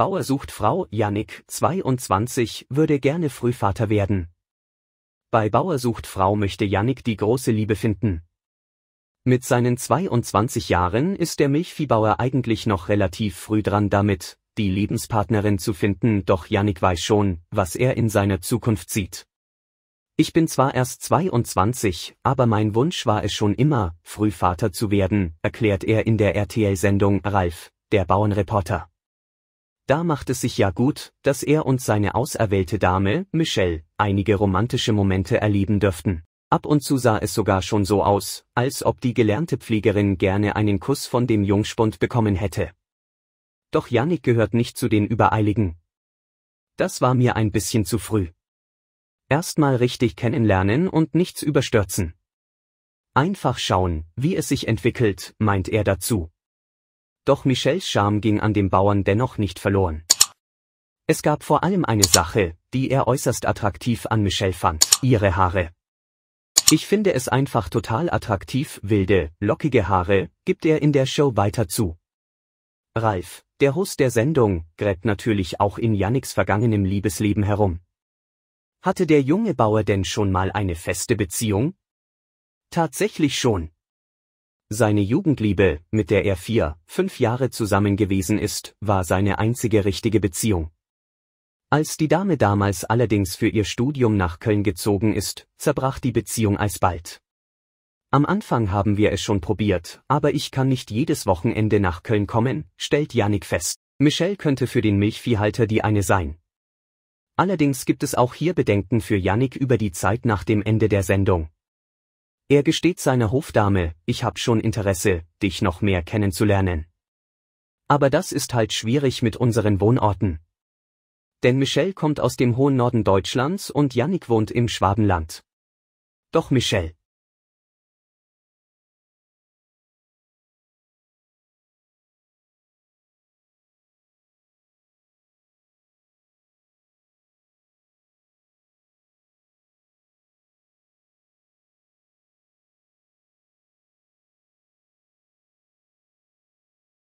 Bauer sucht Frau, Yannick, 22, würde gerne Frühvater werden. Bei Bauer sucht Frau möchte Janik die große Liebe finden. Mit seinen 22 Jahren ist der Milchviehbauer eigentlich noch relativ früh dran damit, die Lebenspartnerin zu finden, doch Janik weiß schon, was er in seiner Zukunft sieht. Ich bin zwar erst 22, aber mein Wunsch war es schon immer, Frühvater zu werden, erklärt er in der RTL-Sendung Ralf, der Bauernreporter. Da macht es sich ja gut, dass er und seine auserwählte Dame, Michelle, einige romantische Momente erleben dürften. Ab und zu sah es sogar schon so aus, als ob die gelernte Pflegerin gerne einen Kuss von dem Jungspund bekommen hätte. Doch Yannick gehört nicht zu den Übereiligen. Das war mir ein bisschen zu früh. Erstmal richtig kennenlernen und nichts überstürzen. Einfach schauen, wie es sich entwickelt, meint er dazu. Doch Michels Scham ging an dem Bauern dennoch nicht verloren. Es gab vor allem eine Sache, die er äußerst attraktiv an Michelle fand, ihre Haare. Ich finde es einfach total attraktiv, wilde, lockige Haare, gibt er in der Show weiter zu. Ralf, der Host der Sendung, gräbt natürlich auch in Yannicks vergangenem Liebesleben herum. Hatte der junge Bauer denn schon mal eine feste Beziehung? Tatsächlich schon, seine Jugendliebe, mit der er vier, fünf Jahre zusammen gewesen ist, war seine einzige richtige Beziehung. Als die Dame damals allerdings für ihr Studium nach Köln gezogen ist, zerbrach die Beziehung alsbald. Am Anfang haben wir es schon probiert, aber ich kann nicht jedes Wochenende nach Köln kommen, stellt Janik fest. Michelle könnte für den Milchviehhalter die eine sein. Allerdings gibt es auch hier Bedenken für Janik über die Zeit nach dem Ende der Sendung. Er gesteht seiner Hofdame, ich hab schon Interesse, dich noch mehr kennenzulernen. Aber das ist halt schwierig mit unseren Wohnorten. Denn Michelle kommt aus dem hohen Norden Deutschlands und Yannick wohnt im Schwabenland. Doch Michelle.